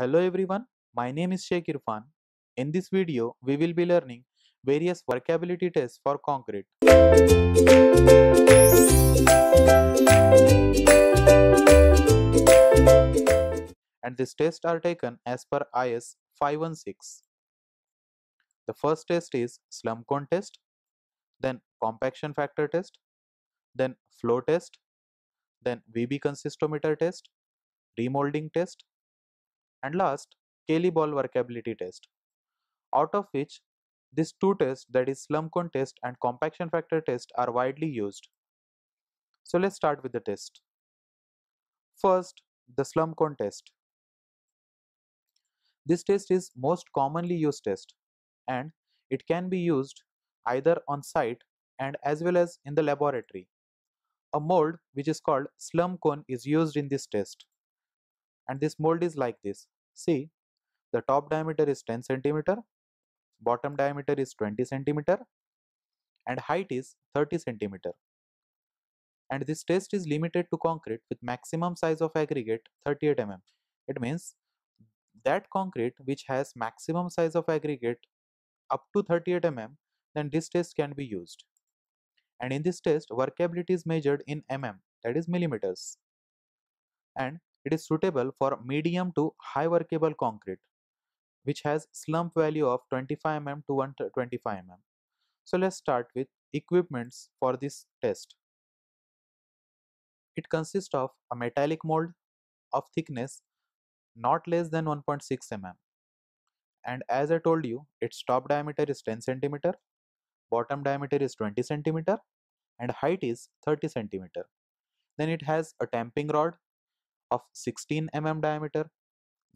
Hello everyone, my name is Sheikh Irfan. In this video, we will be learning various workability tests for concrete. And these tests are taken as per IS 516. The first test is slump cone test, then compaction factor test, then flow test, then VB consistometer test, remolding test, and last Kelly ball workability test out of which these two tests that is slump cone test and compaction factor test are widely used so let's start with the test first the slump cone test this test is most commonly used test and it can be used either on site and as well as in the laboratory a mold which is called slump cone is used in this test and this mold is like this see the top diameter is 10 centimeter bottom diameter is 20 centimeter and height is 30 centimeter and this test is limited to concrete with maximum size of aggregate 38 mm it means that concrete which has maximum size of aggregate up to 38 mm then this test can be used and in this test workability is measured in mm that is millimeters and it is suitable for medium to high workable concrete, which has slump value of 25 mm to 125 mm. So let's start with equipments for this test. It consists of a metallic mold of thickness not less than 1.6 mm. And as I told you, its top diameter is 10 cm, bottom diameter is 20 cm, and height is 30 cm. Then it has a tamping rod of 16 mm diameter,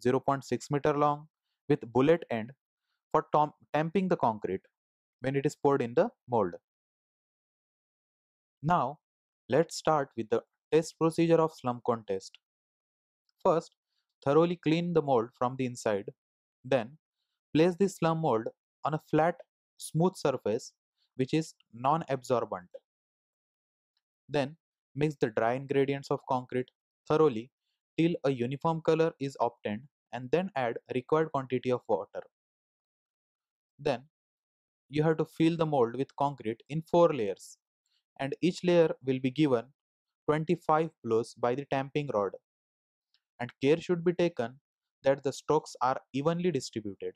0.6 meter long, with bullet end for tamping the concrete when it is poured in the mold. Now, let's start with the test procedure of slump contest. First, thoroughly clean the mold from the inside. Then, place the slump mold on a flat, smooth surface which is non-absorbent. Then, mix the dry ingredients of concrete thoroughly till a uniform color is obtained and then add required quantity of water. Then you have to fill the mold with concrete in 4 layers and each layer will be given 25 blows by the tamping rod and care should be taken that the strokes are evenly distributed.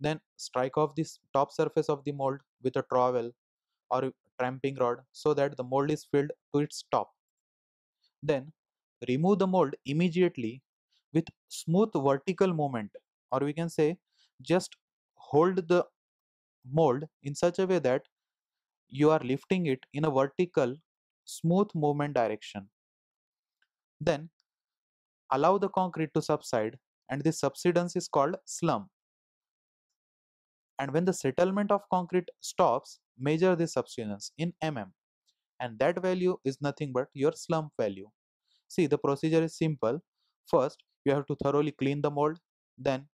Then strike off the top surface of the mold with a trowel or tramping rod so that the mold is filled to its top. Then remove the mold immediately with smooth vertical movement or we can say just hold the mold in such a way that you are lifting it in a vertical smooth movement direction then allow the concrete to subside and this subsidence is called slump and when the settlement of concrete stops measure this subsidence in mm and that value is nothing but your slump value See, the procedure is simple. First, you have to thoroughly clean the mold. Then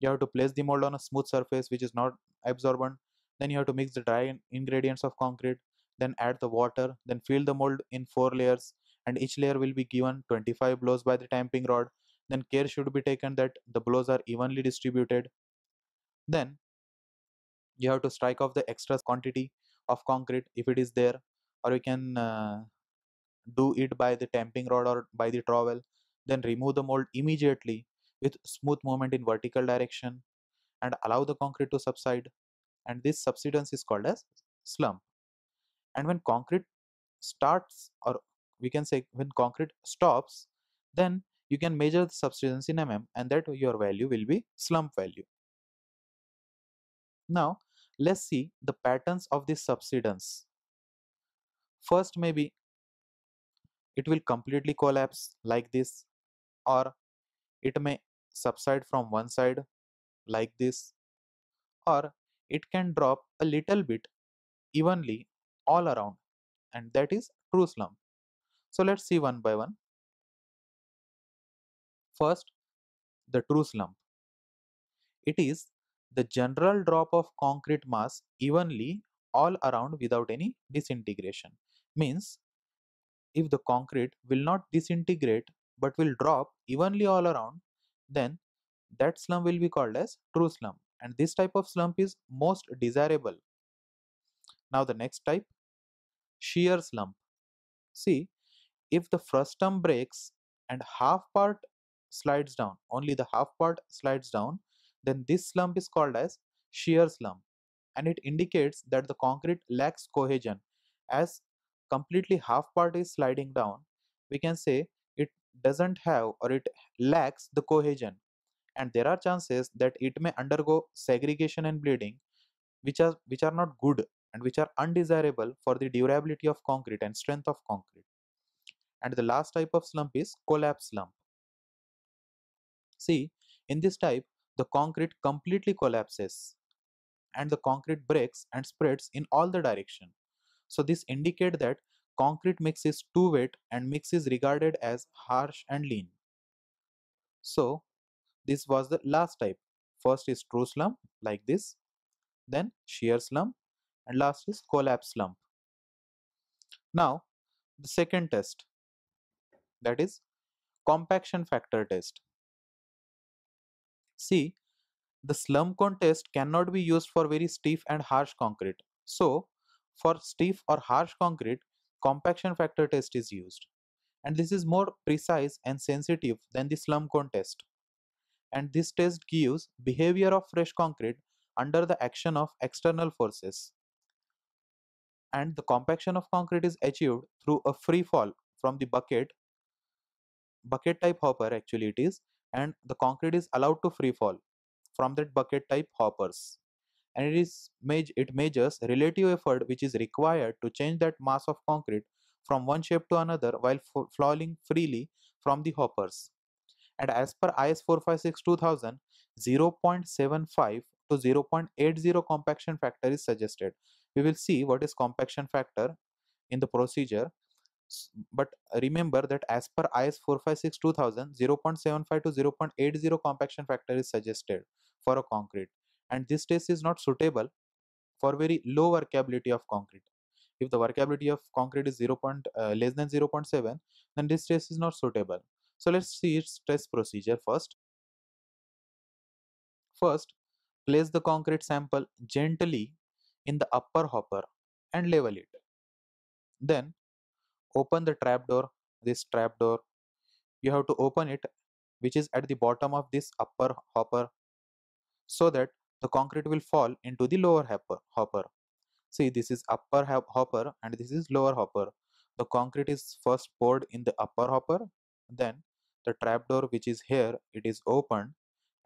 you have to place the mold on a smooth surface which is not absorbent. Then you have to mix the dry ingredients of concrete. Then add the water. Then fill the mold in four layers and each layer will be given 25 blows by the tamping rod. Then care should be taken that the blows are evenly distributed. Then you have to strike off the extra quantity of concrete if it is there or you can uh, do it by the tamping rod or by the trowel then remove the mold immediately with smooth movement in vertical direction and allow the concrete to subside and this subsidence is called as slump and when concrete starts or we can say when concrete stops then you can measure the subsidence in mm and that your value will be slump value now let's see the patterns of this subsidence first maybe it will completely collapse like this or it may subside from one side like this or it can drop a little bit evenly all around and that is true slump. So let's see one by one. First, the true slump. It is the general drop of concrete mass evenly all around without any disintegration. Means if the concrete will not disintegrate but will drop evenly all around, then that slump will be called as true slump. And this type of slump is most desirable. Now the next type, shear slump. See, if the frustum breaks and half part slides down, only the half part slides down, then this slump is called as shear slump and it indicates that the concrete lacks cohesion as completely half part is sliding down we can say it doesn't have or it lacks the cohesion and there are chances that it may undergo segregation and bleeding which are which are not good and which are undesirable for the durability of concrete and strength of concrete and the last type of slump is collapse slump see in this type the concrete completely collapses and the concrete breaks and spreads in all the direction so this indicate that concrete mix is too wet and mix is regarded as harsh and lean. So this was the last type. First is true slump like this, then shear slump and last is collapse slump. Now the second test that is compaction factor test. See the slump cone test cannot be used for very stiff and harsh concrete. So for stiff or harsh concrete, compaction factor test is used. And this is more precise and sensitive than the slum cone test. And this test gives behavior of fresh concrete under the action of external forces. And the compaction of concrete is achieved through a free fall from the bucket, bucket type hopper actually it is, and the concrete is allowed to free fall from that bucket type hoppers and it is it measures relative effort which is required to change that mass of concrete from one shape to another while flowing freely from the hoppers. And as per IS 456 2000, 0.75 to 0.80 compaction factor is suggested. We will see what is compaction factor in the procedure. But remember that as per IS 456 2000, 0.75 to 0.80 compaction factor is suggested for a concrete and this test is not suitable for very low workability of concrete if the workability of concrete is 0. Point, uh, less than 0 0.7 then this test is not suitable so let's see its test procedure first first place the concrete sample gently in the upper hopper and level it then open the trap door. this trap door you have to open it which is at the bottom of this upper hopper so that the concrete will fall into the lower hopper. See, this is upper hopper and this is lower hopper. The concrete is first poured in the upper hopper, then the trapdoor which is here, it is opened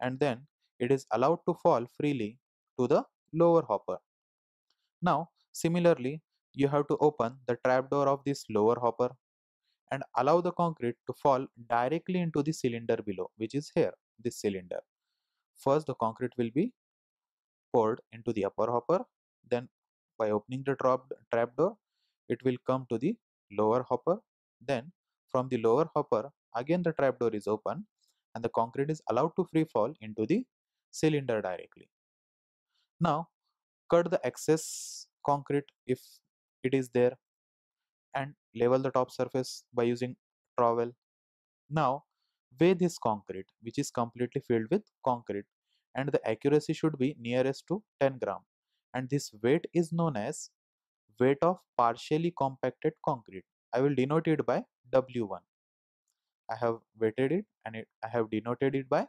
and then it is allowed to fall freely to the lower hopper. Now, similarly, you have to open the trapdoor of this lower hopper and allow the concrete to fall directly into the cylinder below, which is here, this cylinder. First, the concrete will be poured into the upper hopper then by opening the trap door it will come to the lower hopper then from the lower hopper again the trap door is open and the concrete is allowed to free fall into the cylinder directly now cut the excess concrete if it is there and level the top surface by using trowel now weigh this concrete which is completely filled with concrete and the accuracy should be nearest to 10 gram and this weight is known as weight of partially compacted concrete i will denote it by w1 i have weighted it and it, i have denoted it by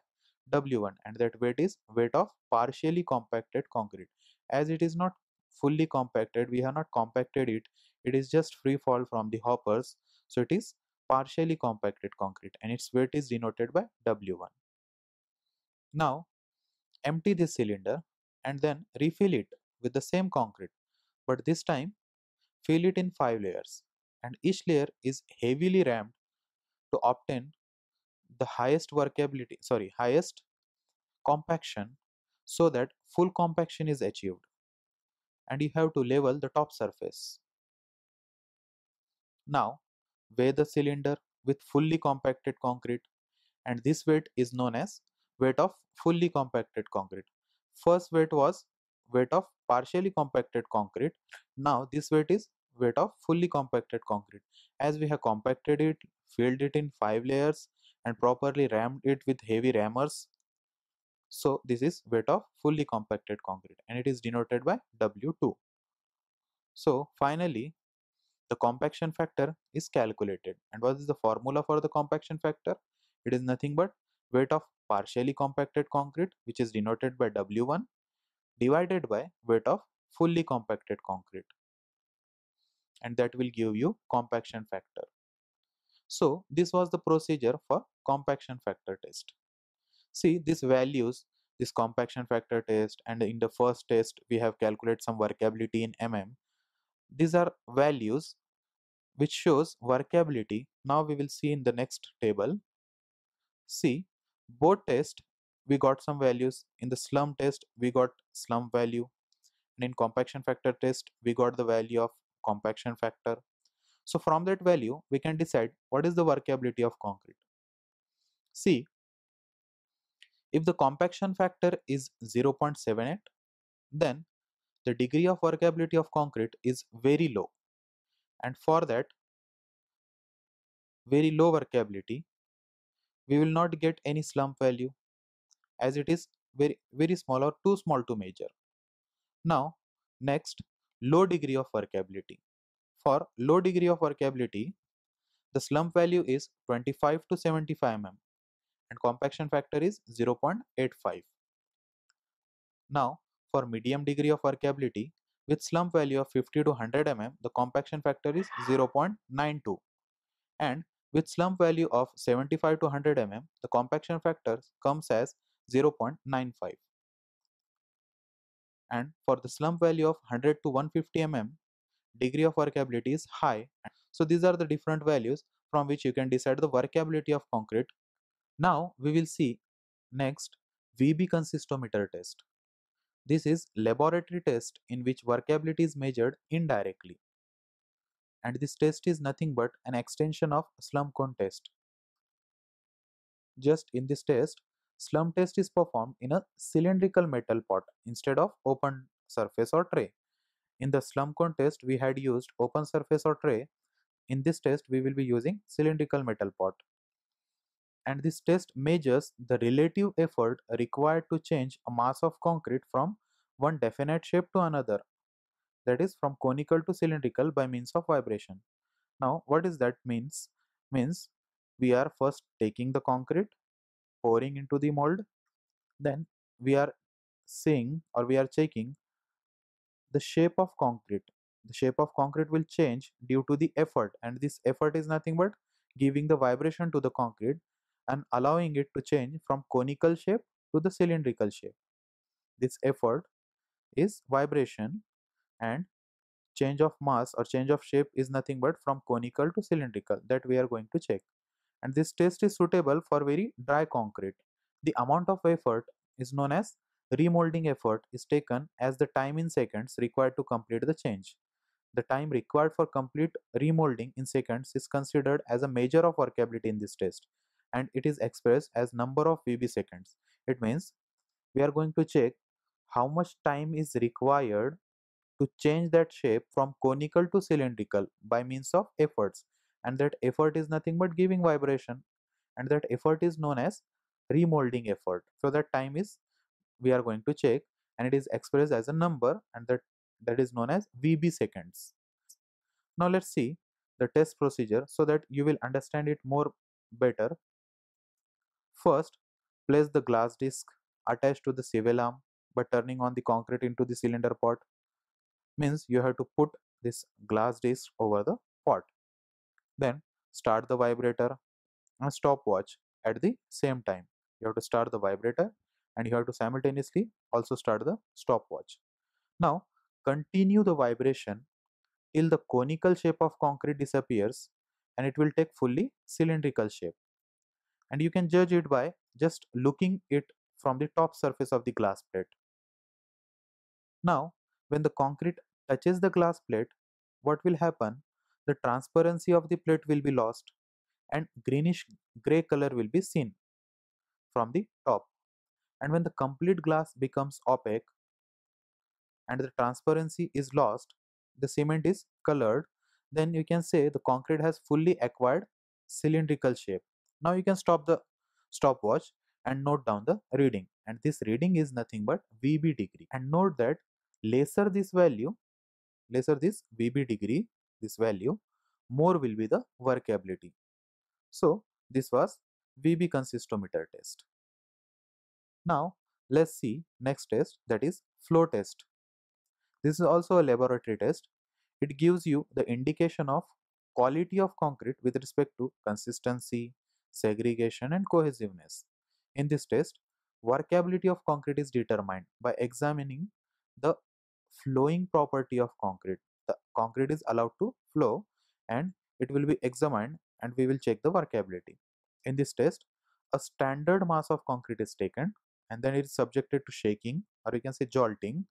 w1 and that weight is weight of partially compacted concrete as it is not fully compacted we have not compacted it it is just free fall from the hoppers so it is partially compacted concrete and its weight is denoted by w1 now empty this cylinder and then refill it with the same concrete but this time fill it in 5 layers and each layer is heavily rammed to obtain the highest workability sorry highest compaction so that full compaction is achieved and you have to level the top surface. Now weigh the cylinder with fully compacted concrete and this weight is known as weight of fully compacted concrete. First weight was weight of partially compacted concrete. Now this weight is weight of fully compacted concrete. As we have compacted it, filled it in 5 layers and properly rammed it with heavy rammers. So this is weight of fully compacted concrete and it is denoted by W2. So finally the compaction factor is calculated and what is the formula for the compaction factor? It is nothing but weight of partially compacted concrete, which is denoted by W1, divided by weight of fully compacted concrete. And that will give you compaction factor. So this was the procedure for compaction factor test. See these values, this compaction factor test and in the first test we have calculated some workability in mm. These are values which shows workability. Now we will see in the next table. See both test we got some values in the slump test we got slump value and in compaction factor test we got the value of compaction factor so from that value we can decide what is the workability of concrete see if the compaction factor is 0.78 then the degree of workability of concrete is very low and for that very low workability we will not get any slump value as it is very very small or too small to measure now next low degree of workability for low degree of workability the slump value is 25 to 75 mm and compaction factor is 0.85 now for medium degree of workability with slump value of 50 to 100 mm the compaction factor is 0.92 and with slump value of 75 to 100 mm, the compaction factor comes as 0.95. And for the slump value of 100 to 150 mm, degree of workability is high. So these are the different values from which you can decide the workability of concrete. Now we will see next VB consistometer test. This is laboratory test in which workability is measured indirectly and this test is nothing but an extension of slum cone test. Just in this test, slum test is performed in a cylindrical metal pot instead of open surface or tray. In the slum cone test, we had used open surface or tray. In this test, we will be using cylindrical metal pot. And this test measures the relative effort required to change a mass of concrete from one definite shape to another that is from conical to cylindrical by means of vibration. Now what is that means? Means we are first taking the concrete, pouring into the mold, then we are seeing or we are checking the shape of concrete. The shape of concrete will change due to the effort and this effort is nothing but giving the vibration to the concrete and allowing it to change from conical shape to the cylindrical shape. This effort is vibration and change of mass or change of shape is nothing but from conical to cylindrical that we are going to check and this test is suitable for very dry concrete the amount of effort is known as remolding effort is taken as the time in seconds required to complete the change the time required for complete remolding in seconds is considered as a measure of workability in this test and it is expressed as number of VB seconds. It means we are going to check how much time is required to change that shape from conical to cylindrical by means of efforts and that effort is nothing but giving vibration and that effort is known as remolding effort so that time is we are going to check and it is expressed as a number and that that is known as vb seconds now let's see the test procedure so that you will understand it more better first place the glass disc attached to the civil arm by turning on the concrete into the cylinder pot means you have to put this glass disc over the pot then start the vibrator and stopwatch at the same time you have to start the vibrator and you have to simultaneously also start the stopwatch now continue the vibration till the conical shape of concrete disappears and it will take fully cylindrical shape and you can judge it by just looking it from the top surface of the glass plate now when the concrete touches the glass plate, what will happen? The transparency of the plate will be lost and greenish gray color will be seen from the top. And when the complete glass becomes opaque and the transparency is lost, the cement is colored, then you can say the concrete has fully acquired cylindrical shape. Now you can stop the stopwatch and note down the reading and this reading is nothing but VB degree and note that lesser this value, lesser this VB degree, this value, more will be the workability. So this was VB consistometer test. Now let's see next test that is flow test. This is also a laboratory test. It gives you the indication of quality of concrete with respect to consistency, segregation and cohesiveness. In this test, workability of concrete is determined by examining the flowing property of concrete. The concrete is allowed to flow and it will be examined and we will check the workability. In this test, a standard mass of concrete is taken and then it is subjected to shaking or you can say jolting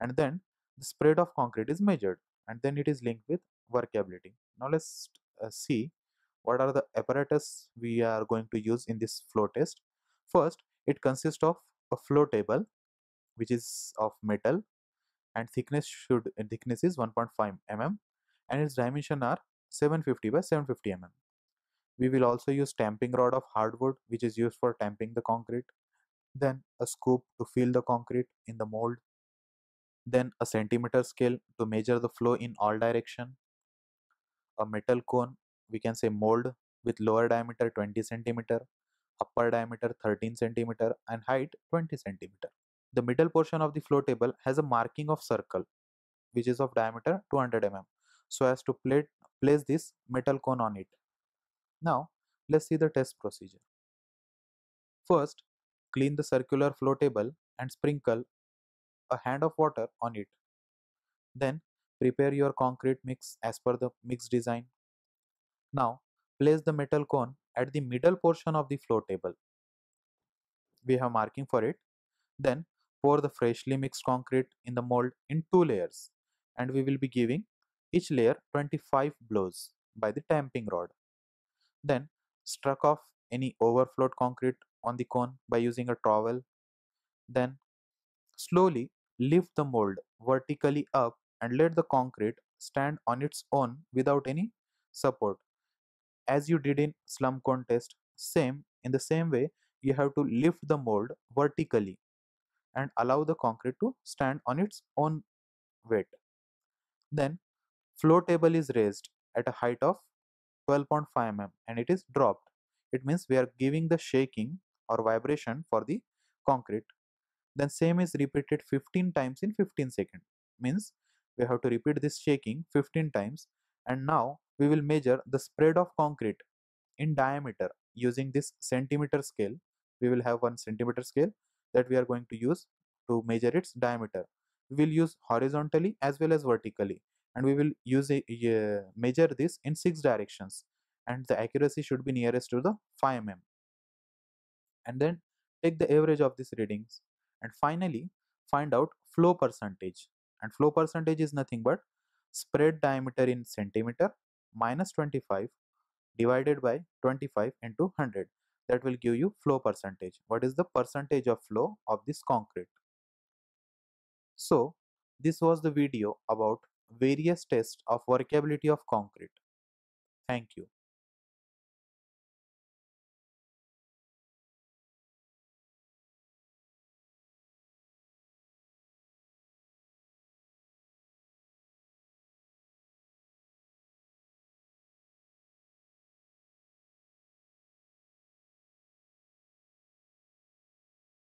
and then the spread of concrete is measured and then it is linked with workability. Now let's uh, see what are the apparatus we are going to use in this flow test. First, it consists of a flow table which is of metal and thickness should uh, thickness is 1.5 mm and its dimension are 750 by 750 mm. We will also use tamping rod of hardwood which is used for tamping the concrete. Then a scoop to fill the concrete in the mold. Then a centimeter scale to measure the flow in all direction. A metal cone we can say mold with lower diameter 20 centimeter, upper diameter 13 centimeter and height 20 centimeter. The middle portion of the flow table has a marking of circle, which is of diameter 200 mm, so as to plate, place this metal cone on it. Now, let's see the test procedure. First, clean the circular flow table and sprinkle a hand of water on it. Then, prepare your concrete mix as per the mix design. Now, place the metal cone at the middle portion of the flow table. We have marking for it. Then pour the freshly mixed concrete in the mold in two layers and we will be giving each layer 25 blows by the tamping rod. Then struck off any overflowed concrete on the cone by using a trowel. Then slowly lift the mold vertically up and let the concrete stand on its own without any support. As you did in slum contest, same in the same way you have to lift the mold vertically and allow the concrete to stand on its own weight. Then floor table is raised at a height of 12.5 mm and it is dropped. It means we are giving the shaking or vibration for the concrete. Then same is repeated 15 times in 15 seconds. Means we have to repeat this shaking 15 times and now we will measure the spread of concrete in diameter using this centimeter scale. We will have one centimeter scale that we are going to use to measure its diameter we will use horizontally as well as vertically and we will use a, measure this in six directions and the accuracy should be nearest to the 5 mm and then take the average of these readings and finally find out flow percentage and flow percentage is nothing but spread diameter in centimeter minus 25 divided by 25 into 100 that will give you flow percentage. What is the percentage of flow of this concrete? So this was the video about various tests of workability of concrete. Thank you.